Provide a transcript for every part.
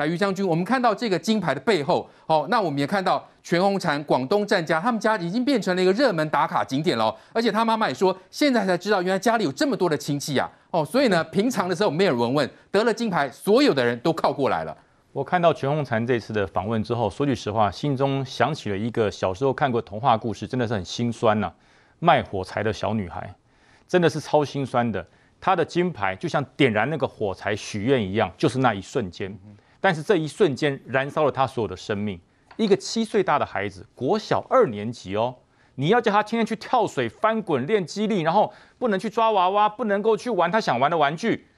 来于将军，我们看到这个金牌的背后，哦，那我们也看到全红婵广东战家，他们家已经变成了一个热门打卡景点了。而且他妈妈也说，现在才知道原来家里有这么多的亲戚呀，哦，所以呢，平常的时候没人问，闻，得了金牌，所有的人都靠过来了。我看到全红婵这次的访问之后，说句实话，心中想起了一个小时候看过童话故事，真的是很心酸呐。卖火柴的小女孩，真的是超心酸的。她的金牌就像点燃那个火柴许愿一样，就是那一瞬间。但是这一瞬间燃烧了他所有的生命。一个七岁大的孩子，国小二年级哦，你要叫他天天去跳水、翻滚练肌力，然后不能去抓娃娃，不能够去玩他想玩的玩具，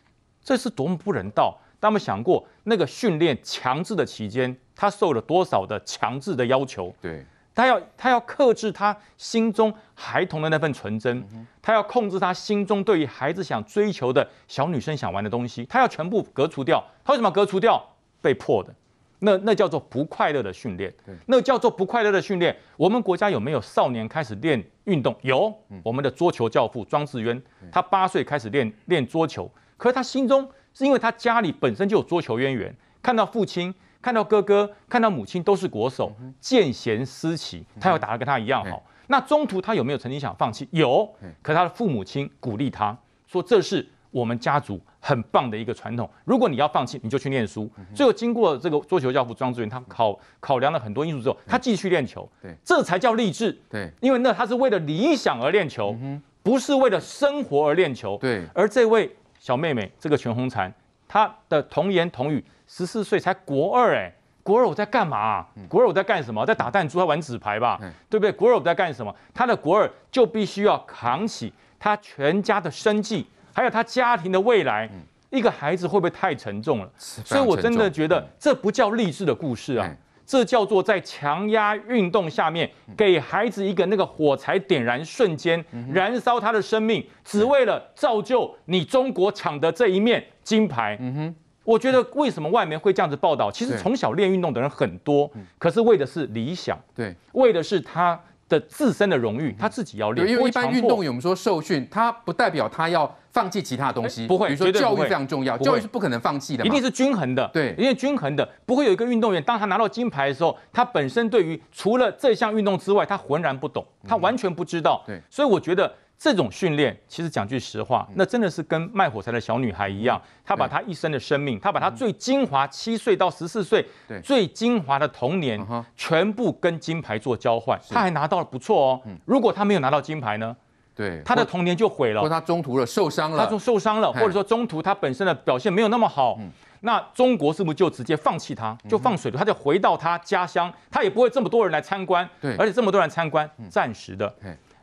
这是多么不人道！他们想过那个训练强制的期间，他受了多少的强制的要求？对，他要他要克制他心中孩童的那份纯真，他要控制他心中对于孩子想追求的小女生想玩的东西，他要全部隔除掉。他为什么要隔除掉？被迫的，那那叫做不快乐的训练，那叫做不快乐的训练。我们国家有没有少年开始练运动？有，我们的桌球教父庄智渊，他八岁开始练练桌球，可是他心中是因为他家里本身就有桌球渊源，看到父亲、看到哥哥、看到母亲都是国手，见贤思齐，他要打得跟他一样好。那中途他有没有曾经想放弃？有，可他的父母亲鼓励他，说这是。我们家族很棒的一个传统。如果你要放弃，你就去念书。最后经过这个桌球教父庄志远，他考考量了很多因素之后，他继续练球。对，这才叫励志。对，因为那他是为了理想而练球，不是为了生活而练球。对，而这位小妹妹，这个全红婵，她的童言童语，十四岁才国二哎，国二我在干嘛？国二我在干什么？在打弹珠，在玩纸牌吧？对不对？国二我在干什么？他的国二就必须要扛起他全家的生计。还有他家庭的未来，一个孩子会不会太沉重了？所以，我真的觉得这不叫励志的故事啊，这叫做在强压运动下面给孩子一个那个火柴点燃瞬间，燃烧他的生命，只为了造就你中国抢的这一面金牌。嗯哼，我觉得为什么外媒会这样子报道？其实从小练运动的人很多，可是为的是理想，对，为的是他。的自身的荣誉，他自己要练。因为一般运动员，我们说受训，他不代表他要放弃其他东西。不会，比如说教育非常重要，教育是不可能放弃的，一定是均衡的。对，因为均衡的，不会有一个运动员，当他拿到金牌的时候，他本身对于除了这项运动之外，他浑然不懂，他完全不知道。对，所以我觉得。这种训练其实讲句实话，那真的是跟卖火柴的小女孩一样，她把她一生的生命，她把她最精华七岁到十四岁，最精华的童年，全部跟金牌做交换。她还拿到了不错哦。如果她没有拿到金牌呢？对，的童年就毁了。说她中途了受伤了，她中受伤了，或者说中途她本身的表现没有那么好，那中国是不是就直接放弃他，就放水了？他就回到他家乡，他也不会这么多人来参观。而且这么多人参观，暂时的。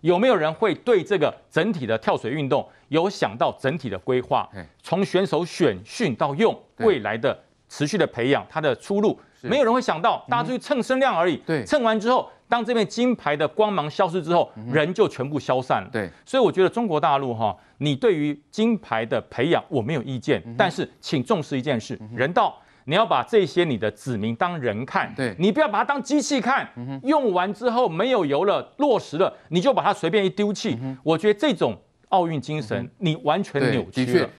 有没有人会对这个整体的跳水运动有想到整体的规划？从选手选训到用未来的持续的培养，他的出路没有人会想到，大家去蹭身量而已。对，完之后，当这面金牌的光芒消失之后，人就全部消散了。对，所以我觉得中国大陆哈，你对于金牌的培养我没有意见，但是请重视一件事：人道。你要把这些你的子民当人看，对你不要把它当机器看。用完之后没有油了、落实了，你就把它随便一丢弃。我觉得这种奥运精神你完全扭曲了。